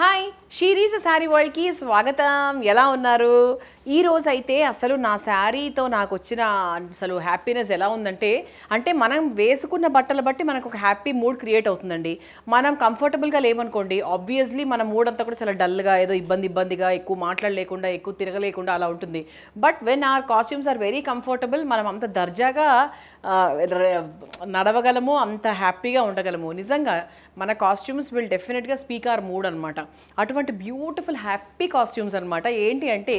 Hi షీరీస్ sari వరల్డ్కి స్వాగతం ఎలా ఉన్నారు ఈ రోజైతే అసలు నా శారీతో నాకు వచ్చిన అసలు హ్యాపీనెస్ ఎలా ఉందంటే అంటే మనం వేసుకున్న బట్టలు బట్టి మనకు ఒక హ్యాపీ మూడ్ క్రియేట్ అవుతుందండి మనం కంఫర్టబుల్గా లేమనుకోండి ఆబ్వియస్లీ మన మూడ్ అంతా కూడా చాలా డల్గా ఏదో ఇబ్బంది ఇబ్బందిగా ఎక్కువ మాట్లాడలేకుండా ఎక్కువ తిరగలేకుండా అలా ఉంటుంది but when our costumes are very comfortable మనం అంత దర్జాగా నడవగలము అంత హ్యాపీగా ఉండగలము నిజంగా మన కాస్ట్యూమ్స్ విల్ డెఫినెట్గా స్పీక్ ఆర్ మూడ్ అనమాట అటువంటి బ్యూటిఫుల్ హ్యాపీ కాస్ట్యూమ్స్ అనమాట ఏంటి అంటే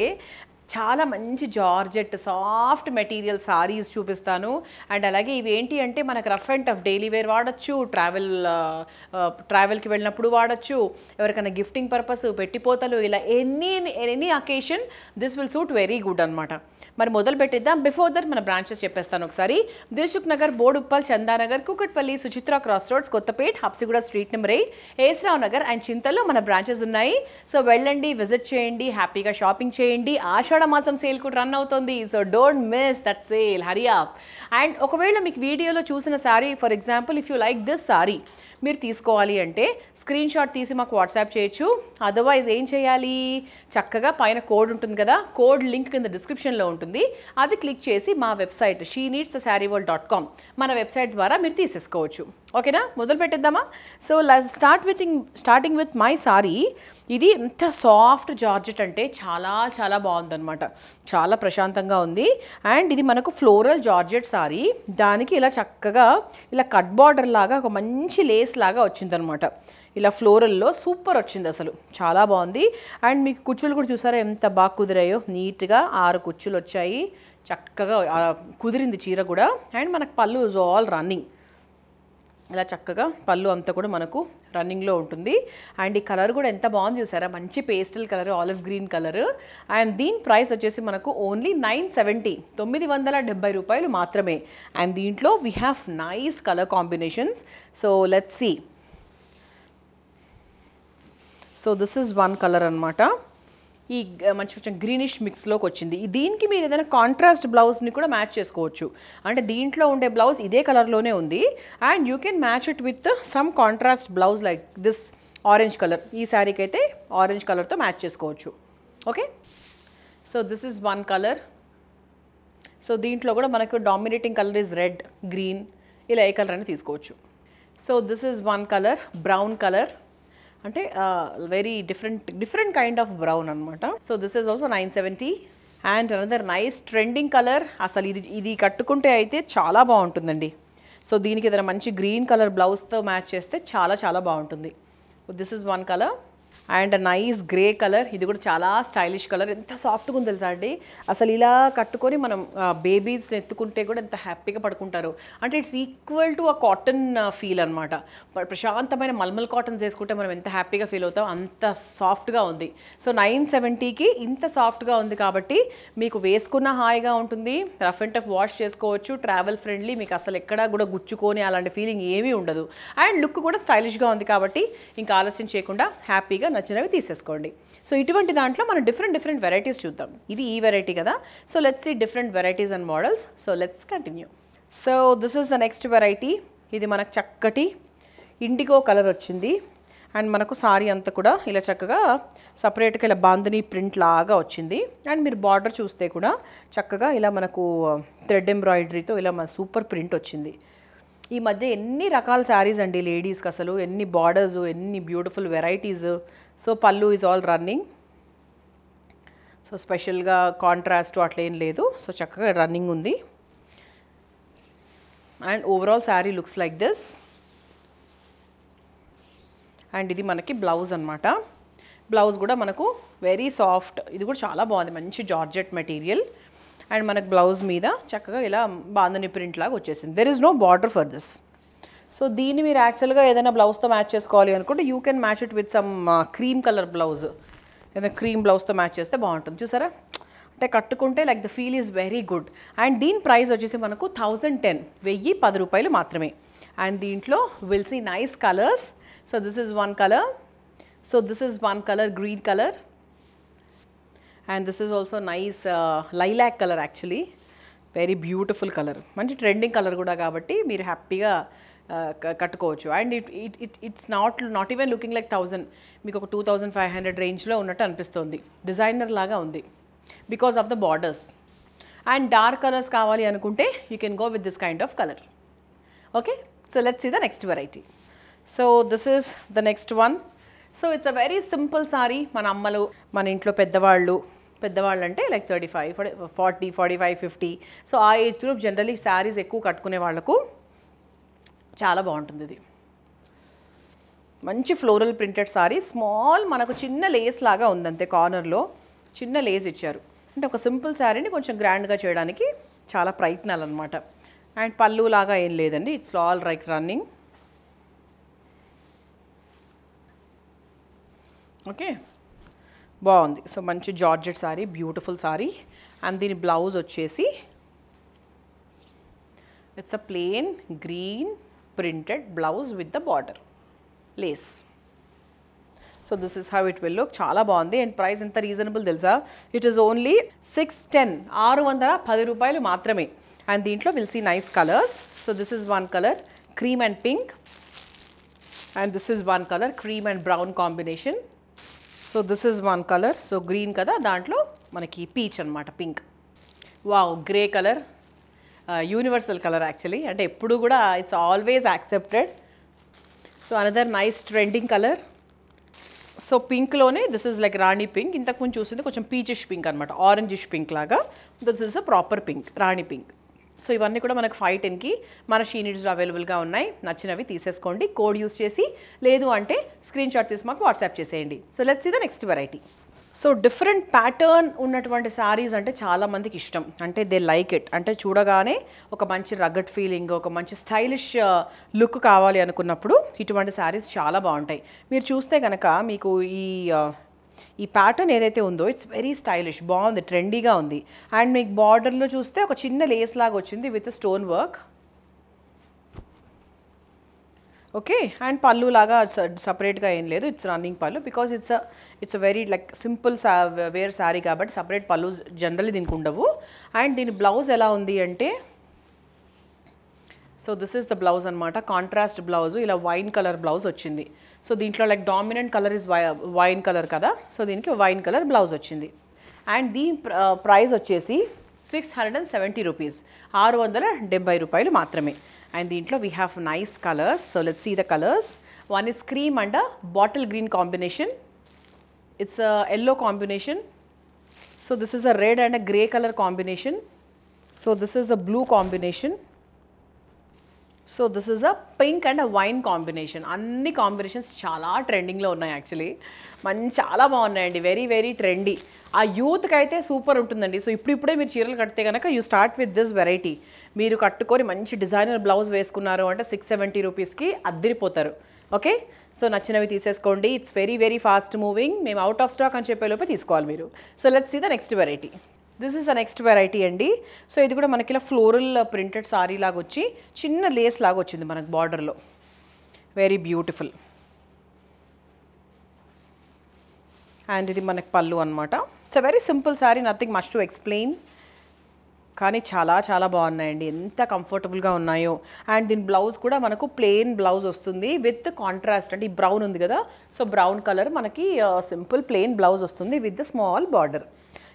చాలా మంచి జార్జెట్ సాఫ్ట్ మెటీరియల్ సారీస్ చూపిస్తాను అండ్ అలాగే ఇవి ఏంటి అంటే మనకు rough and tough daily wear వాడచ్చు ట్రావెల్ ట్రావెల్కి వెళ్ళినప్పుడు వాడచ్చు ఎవరికైనా గిఫ్టింగ్ పర్పస్ పెట్టిపోతలు ఇలా any any occasion this will suit very good అనమాట మరి మొదలు పెట్టిద్దాం బిఫోర్ దట్ మన బ్రాంచెస్ చెప్పేస్తాను ఒకసారి Dilsukh Nagar Boduppal Chandanagar Kukatpally Suchitra cross roads Kothapet Habsiguda street number eight A S Rao Nagar and చింతల్లో మన బ్రాంచెస్ ఉన్నాయి సో వెళ్ళండి విజిట్ చేయండి హ్యాపీగా షాపింగ్ చేయండి ఆషాఢ మాసం సేల్ కూడా రన్ అవుతుంది so don't miss that sale hurry and ఒకవేళ మీకు వీడియోలో చూసిన sari for example if you like this sari మీరు తీసుకోవాలి అంటే స్క్రీన్ షాట్ తీసి మాకు వాట్సాప్ చేయొచ్చు అదర్వైజ్ ఏం చేయాలి చక్కగా పైన కోడ్ ఉంటుంది కదా కోడ్ లింక్ కింద డిస్క్రిప్షన్లో ఉంటుంది అది క్లిక్ చేసి మా website she needs dot com మన వెబ్సైట్ ద్వారా మీరు తీసేసుకోవచ్చు ఓకేనా మొదలు పెట్టేద్దామా so start with starting with my sari ఇది ఎంత సాఫ్ట్ జార్జెట్ అంటే చాలా చాలా బాగుందనమాట చాలా ప్రశాంతంగా ఉంది అండ్ ఇది మనకు ఫ్లోరల్ జార్జెట్ సారీ దానికి ఇలా చక్కగా ఇలా కట్ బార్డర్ లాగా ఒక మంచి లేస్ లాగా వచ్చిందనమాట ఇలా ఫ్లోరల్లో సూపర్ వచ్చింది అసలు చాలా బాగుంది అండ్ మీకు కుచ్చులు కూడా చూసారా ఎంత బాగా కుదిరాయో నీట్గా ఆరు కుచ్చులు వచ్చాయి చక్కగా కుదిరింది చీర కూడా అండ్ మనకు పళ్ళు ఆల్ రన్నింగ్ ఇలా చక్కగా పళ్ళు అంతా కూడా మనకు రన్నింగ్లో ఉంటుంది అండ్ ఈ కలర్ కూడా ఎంత బాగుంది చూసారా మంచి pastel colour olive green colour and దీని ప్రైస్ వచ్చేసి మనకు ఓన్లీ నైన్ సెవెంటీ తొమ్మిది వందల రూపాయలు మాత్రమే అండ్ దీంట్లో we have nice colour combinations so let's see so this is one colour అనమాట ఈ మంచి కొంచెం గ్రీనిష్ మిక్స్లోకి వచ్చింది దీనికి మీరు ఏదైనా కాంట్రాస్ట్ బ్లౌజ్ని కూడా మ్యాచ్ చేసుకోవచ్చు అంటే దీంట్లో ఉండే బ్లౌజ్ ఇదే కలర్లోనే ఉంది and you can match it with some contrast blouse like this orange colour ఈ శారీకి అయితే ఆరెంజ్ కలర్తో మ్యాచ్ చేసుకోవచ్చు okay so this is one colour so దీంట్లో కూడా మనకు dominating colour is red green ఇలా ఏ కలర్ అని తీసుకోవచ్చు so this is one colour brown colour అంటే very different different kind of brown అనమాట so this is also nine seventy and another nice trending colour అసలు ఇది ఇది కట్టుకుంటే అయితే చాలా బాగుంటుందండి సో దీనికి ఏదైనా మంచి గ్రీన్ కలర్ బ్లౌజ్తో మ్యాచ్ చేస్తే చాలా చాలా బాగుంటుంది this is one colour and nice grey colour ఇది కూడా చాలా స్టైలిష్ కలర్ ఎంత సాఫ్ట్గా ఉంది తెలుసా అండి అసలు ఇలా కట్టుకొని మనం బేబీస్ ఎత్తుకుంటే కూడా ఎంత హ్యాపీగా పడుకుంటారు అంటే ఇట్స్ ఈక్వల్ టు ఆ కాటన్ ఫీల్ అనమాట ప్రశాంతమైన మల్మల్ కాటన్స్ వేసుకుంటే మనం ఎంత హ్యాపీగా ఫీల్ అవుతాం అంత సాఫ్ట్గా ఉంది సో నైన్ సెవెంటీకి ఇంత సాఫ్ట్గా ఉంది కాబట్టి మీకు వేసుకున్న హాయిగా ఉంటుంది రఫ్ అండ్ టఫ్ వాష్ చేసుకోవచ్చు ట్రావెల్ ఫ్రెండ్లీ మీకు అసలు ఎక్కడా కూడా గుచ్చుకొని అలాంటి ఫీలింగ్ ఏమీ ఉండదు అండ్ లుక్ కూడా స్టైలిష్గా ఉంది కాబట్టి ఇంకా ఆలస్యం చేయకుండా హ్యాపీగా వీళ్ళ నచ్చినవి తీసేసుకోండి సో ఇటువంటి దాంట్లో మనం డిఫరెంట్ డిఫరెంట్ వెరైటీస్ చూద్దాం ఇది ఈ వెరైటీ కదా so let's see different varieties and models so let's continue so this is the next variety ఇది మనకు చక్కటి ఇండిగో కలర్ వచ్చింది అండ్ మనకు సారీ అంతా కూడా ఇలా చక్కగా సపరేట్గా ఇలా బాందనీ ప్రింట్ లాగా వచ్చింది అండ్ మీరు బార్డర్ చూస్తే కూడా చక్కగా ఇలా మనకు థ్రెడ్ ఎంబ్రాయిడరీతో ఇలా మన సూపర్ ప్రింట్ వచ్చింది ఈ మధ్య ఎన్ని రకాల శారీస్ అండి లేడీస్కి అసలు ఎన్ని బార్డర్స్ ఎన్ని beautiful varieties so pallu is all running so స్పెషల్గా కాంట్రాస్ట్ అట్లేం లేదు సో చక్కగా రన్నింగ్ ఉంది and overall sari looks like this and ఇది మనకి బ్లౌజ్ అనమాట బ్లౌజ్ కూడా మనకు వెరీ సాఫ్ట్ ఇది కూడా చాలా బాగుంది మంచి జార్జెట్ మెటీరియల్ అండ్ మనకు బ్లౌజ్ మీద చక్కగా ఇలా బాందని ప్రింట్ లాగా వచ్చేసింది there is no border for this so దీన్ని మీరు యాక్చువల్గా ఏదైనా బ్లౌజ్తో మ్యాచ్ చేసుకోవాలి అనుకుంటే you can match it with some cream colour blouse ఏదైనా క్రీమ్ బ్లౌజ్తో మ్యాచ్ చేస్తే బాగుంటుంది చూసారా అంటే కట్టుకుంటే like the feel is very good and దీని ప్రైస్ వచ్చేసి మనకు థౌజండ్ టెన్ వెయ్యి పది రూపాయలు మాత్రమే అండ్ దీంట్లో will see nice colours so this is one colour so this is one colour green colour and this is also nice lilac colour actually very beautiful colour మంచి trending colour కూడా కాబట్టి మీరు హ్యాపీగా uh, కట్టుకోవచ్చు and it it it it's not not even looking like thousand మీకు ఒక two thousand five hundred రేంజ్లో ఉన్నట్టు అనిపిస్తుంది డిజైనర్ లాగా ఉంది because of the borders and dark colours కావాలి అనుకుంటే you can go with this kind of colour okay so let's see the next variety so this is the next one so it's a very simple sari మన అమ్మలు మన ఇంట్లో పెద్దవాళ్ళు పెద్దవాళ్ళు అంటే like thirty five forty forty five fifty so ఆ age group generally saris ఎక్కువ కట్టుకునే వాళ్ళకు చాలా బాగుంటుంది ఇది మంచి ఫ్లోరల్ ప్రింటెడ్ సారీ స్మాల్ మనకు చిన్న లేస్ లాగా ఉందంతే కార్నర్లో చిన్న లేస్ ఇచ్చారు అంటే ఒక సింపుల్ శారీని కొంచెం గ్రాండ్గా చేయడానికి చాలా ప్రయత్నాలు అనమాట అండ్ పళ్ళు లాగా ఏం లేదండి it's all right running okay బాగుంది సో మంచి georgette sari beautiful sari and దీని బ్లౌజ్ వచ్చేసి it's a plain green printed blouse with the border lace so this is how it will look చాలా బాగుంది అండ్ ప్రైస్ ఎంత రీజనబుల్ తెలుసా it is only six ten ఆరు వందల పది రూపాయలు మాత్రమే అండ్ దీంట్లో will see nice colours so this is one colour cream and pink and this is one colour cream and brown combination so this is one colour so green కదా దాంట్లో మనకి peach అనమాట pink wow grey colour universal colour actually అంటే ఎప్పుడు కూడా it's always accepted so another nice trending colour so పింక్లోనే this is like rani pink ఇంతకుముందు చూసింది కొంచెం పీచిష్ పింక్ అనమాట ఆరెంజిష్ పింక్ లాగా this is a proper pink rani pink so ఇవన్నీ కూడా మనకు ఫైవ్ టెన్కి మన షీనిడ్స్లో అవైలబుల్గా ఉన్నాయి నచ్చినవి తీసేసుకోండి కోడ్ యూస్ చేసి లేదు అంటే స్క్రీన్ షాట్ తీసి మాకు వాట్సాప్ చేసేయండి సో లెట్స్ ఇది next variety so different pattern ఉన్నటువంటి శారీస్ అంటే చాలామందికి ఇష్టం అంటే దే లైక్ ఇట్ అంటే చూడగానే ఒక మంచి రగట్ ఫీలింగ్ ఒక మంచి స్టైలిష్ లుక్ uh, కావాలి అనుకున్నప్పుడు ఇటువంటి శారీస్ చాలా బాగుంటాయి మీరు చూస్తే కనుక మీకు ఈ uh, ఈ ప్యాటర్న్ ఏదైతే ఉందో ఇట్స్ వెరీ స్టైలిష్ బాగుంది ట్రెండీగా ఉంది అండ్ మీకు బార్డర్లో చూస్తే ఒక చిన్న లేస్ లాగా వచ్చింది with stone work okay and pallu లాగా సపరేట్గా ఏం లేదు it's running pallu because it's it's very like simple సా వేర్ శారీ కాబట్టి సపరేట్ పళ్ళు జనరల్లీ దీనికి ఉండవు అండ్ దీని బ్లౌజ్ ఎలా ఉంది అంటే so this is the blouse అనమాట కాంట్రాస్ట్ బ్లౌజ్ ఇలా వైన్ కలర్ బ్లౌజ్ వచ్చింది సో దీంట్లో like dominant colour is wine colour కదా సో దీనికి వైన్ కలర్ బ్లౌజ్ వచ్చింది అండ్ దీని ప్రైస్ uh, వచ్చేసి six hundred and seventy rupees ఆరు వందల డెబ్బై రూపాయలు మాత్రమే అండ్ దీంట్లో we have nice colours so let see the colours one is cream and bottle green combination it's yellow combination so this is a red and a grey colour combination so this is a blue combination so this is a pink and a wine combination అన్ని combinations చాలా ట్రెండింగ్లో ఉన్నాయి actually మంచి చాలా బాగున్నాయండి very very trendy ఆ యూత్కి అయితే సూపర్ ఉంటుందండి సో ఇప్పుడు ఇప్పుడే మీరు చీరలు కడితే కనుక you start with this variety మీరు కట్టుకొని మంచి డిజైనర్ బ్లౌజ్ వేసుకున్నారు అంటే సిక్స్ సెవెంటీ రూపీస్కి అద్దిరిపోతారు ఓకే సో నచ్చినవి తీసేసుకోండి it's very very fast moving మేము అవుట్ ఆఫ్ స్టాక్ అని చెప్పే లోపే తీసుకోవాలి మీరు so let's see the next variety this is the next variety అండి సో ఇది కూడా మనకి ఇలా ఫ్లోరల్ ప్రింటెడ్ సారీ లాగా వచ్చి చిన్న లేస్ లాగా వచ్చింది మనకు బార్డర్లో వెరీ బ్యూటిఫుల్ అండ్ ఇది మనకు పళ్ళు అనమాట it's a very simple sari nothing must to explain కానీ చాలా చాలా బాగున్నాయండి ఎంత కంఫర్టబుల్గా ఉన్నాయో అండ్ దీని బ్లౌజ్ కూడా మనకు ప్లెయిన్ బ్లౌజ్ వస్తుంది విత్ కాంట్రాస్ట్ అంటే ఈ బ్రౌన్ ఉంది కదా సో బ్రౌన్ కలర్ మనకి సింపుల్ ప్లెయిన్ బ్లౌజ్ వస్తుంది విత్ ద స్మాల్ బార్డర్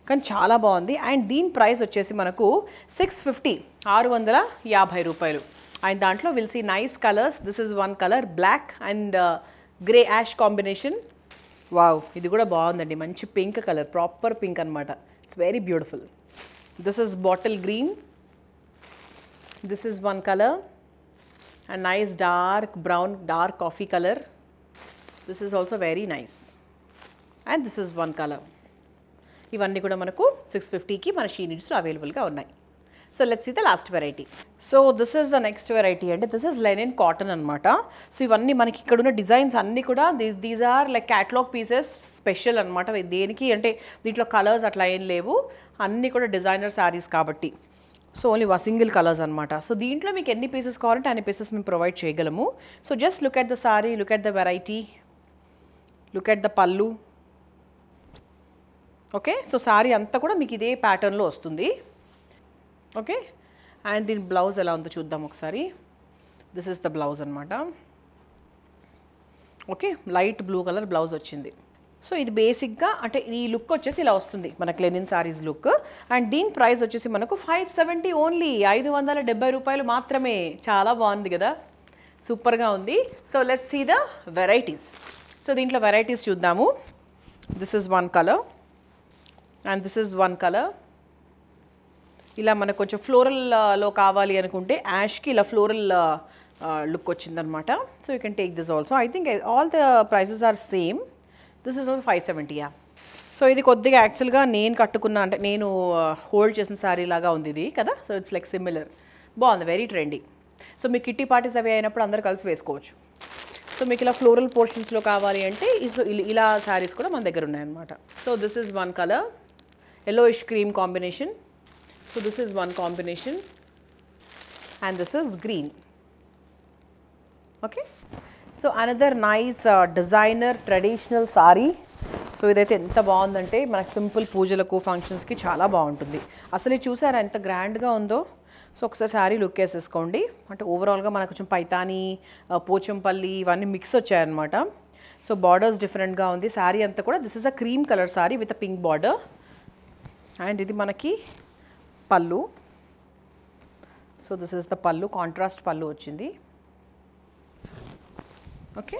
కానీ చాలా బాగుంది అండ్ దీని ప్రైస్ వచ్చేసి మనకు సిక్స్ ఫిఫ్టీ ఆరు వందల యాభై రూపాయలు అండ్ దాంట్లో will see nice colours this is one colour black and grey ash combination wow ఇది కూడా బాగుందండి మంచి పింక్ కలర్ ప్రాపర్ పింక్ అనమాట it's very beautiful this is bottle green this is one colour and nice dark brown dark coffee colour this is also very nice and this is one colour ఇవన్నీ కూడా మనకు six ఫిఫ్టీకి మన she నీడ్స్లో అవైలబుల్గా ఉన్నాయి so let's ఇది last variety so this is the next variety అంటే దిస్ ఇస్ లెనిన్ కాటన్ అనమాట సో ఇవన్నీ మనకి ఇక్కడ ఉన్న డిజైన్స్ అన్నీ కూడా these are like catalogue pieces special అనమాట దేనికి అంటే దీంట్లో కలర్స్ అట్లా ఏం లేవు అన్నీ కూడా డిజైనర్ శారీస్ కాబట్టి సో ఓన్లీ వా సింగిల్ కలర్స్ అనమాట సో దీంట్లో మీకు ఎన్ని పీసెస్ కావాలంటే అన్ని పీసెస్ మేము ప్రొవైడ్ చేయగలము so just look at the sari look at the variety look at the pallu okay so sari అంతా కూడా మీకు ఇదే ప్యాటర్న్లో వస్తుంది ఓకే అండ్ దీని బ్లౌజ్ ఎలా ఉందో చూద్దాం ఒకసారి దిస్ ఇస్ ద బ్లౌజ్ అనమాట okay light blue colour blouse వచ్చింది సో ఇది బేసిక్గా అంటే ఈ లుక్ వచ్చేసి ఇలా వస్తుంది మన క్లెనిన్ సారీస్ లుక్ అండ్ దీని ప్రైస్ వచ్చేసి మనకు ఫైవ్ సెవెంటీ ఓన్లీ ఐదు వందల డెబ్బై రూపాయలు మాత్రమే చాలా బాగుంది కదా సూపర్గా ఉంది so let's see the varieties so దీంట్లో వెరైటీస్ చూద్దాము this is one colour and this is one colour ఇలా మనకు కొంచెం ఫ్లోరల్లో uh, కావాలి అనుకుంటే యాష్కి ఇలా ఫ్లోరల్ లుక్ uh, uh, వచ్చిందనమాట so you can take this also I think all the prices are same this is also five సెవెంటీయా సో ఇది కొద్దిగా యాక్చువల్గా నేను కట్టుకున్న అంటే నేను హోల్డ్ చేసిన శారీ లాగా ఉంది ఇది కదా సో ఇట్స్ లైక్ సిమిలర్ బాగుంది వెరీ ట్రెండీ సో మీ కిట్టి పార్టీస్ అవి అయినప్పుడు అందరు కలిసి వేసుకోవచ్చు సో మీకు ఇలా ఫ్లోరల్ పోర్షన్స్లో కావాలి అంటే ఇలా శారీస్ కూడా మన దగ్గర ఉన్నాయన్నమాట so this is one colour yellowish cream combination. So, this is one combination and this is green. Okay. So another nice designer traditional sari so ఇదైతే ఎంత బాగుందంటే మన సింపుల్ పూజలకు ఫంక్షన్స్కి చాలా బాగుంటుంది అసలు చూసారా ఎంత గ్రాండ్గా ఉందో సో ఒకసారి శారీ లుక్ వేసేసుకోండి అంటే ఓవరాల్గా మనకు కొంచెం పైతాని uh, పోచంపల్లి ఇవన్నీ మిక్స్ వచ్చాయన్నమాట సో బార్డర్స్ డిఫరెంట్గా ఉంది శారీ అంతా కూడా this is a cream colour sari with a pink border and ఇది మనకి పళ్ళు so this is the pallu contrast పళ్ళు వచ్చింది ఓకే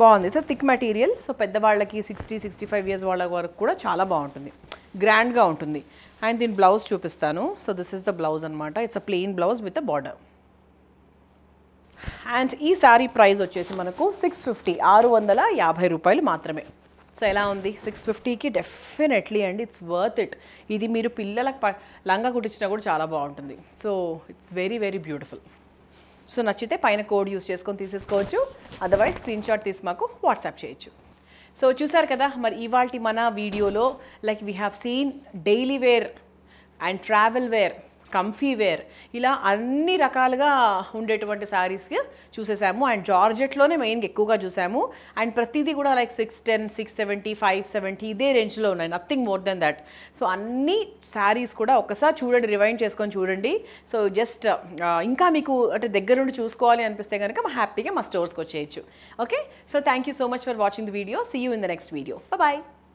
బాగుంది సో థిక్ మెటీరియల్ సో పెద్దవాళ్ళకి సిక్స్టీ సిక్స్టీ ఫైవ్ ఇయర్స్ వాళ్ళ వరకు కూడా చాలా బాగుంటుంది గ్రాండ్గా ఉంటుంది అండ్ దీని బ్లౌజ్ చూపిస్తాను so this is the blouse అనమాట it's a plain blouse with a border and ఈ శారీ ప్రైస్ వచ్చేసి మనకు సిక్స్ ఫిఫ్టీ ఆరు వందల యాభై రూపాయలు మాత్రమే సో ఎలా ఉంది సిక్స్ ఫిఫ్టీకి డెఫినెట్లీ అండి ఇట్స్ వర్త్ ఇట్ ఇది మీరు పిల్లలకు లంగా కుట్టించినా కూడా చాలా బాగుంటుంది so it's very very beautiful so నచ్చితే పైన కోడ్ యూస్ చేసుకొని తీసేసుకోవచ్చు అదర్వైజ్ స్క్రీన్ షాట్ తీసి మాకు వాట్సాప్ చేయొచ్చు సో చూసారు కదా మరి ఇవాళ మన వీడియోలో like we have seen daily wear and travel wear comfy wear ఇలా అన్ని రకాలుగా ఉండేటువంటి శారీస్ చూసేసాము అండ్ జార్జెట్లోనే మెయిన్గా ఎక్కువగా చూసాము అండ్ ప్రతిదీ కూడా like six ten six seventy five seventy ఇదే రేంజ్లో ఉన్నాయి nothing more than that so అన్ని శారీస్ కూడా ఒకసారి చూడండి రివైండ్ చేసుకొని చూడండి సో జస్ట్ uh, ఇంకా మీకు అంటే దగ్గరుండి చూసుకోవాలి అనిపిస్తే కనుక హ్యాపీగా మా స్టోర్స్కి వచ్చేయచ్చు okay so thank you so much for watching the video see you in the next video bye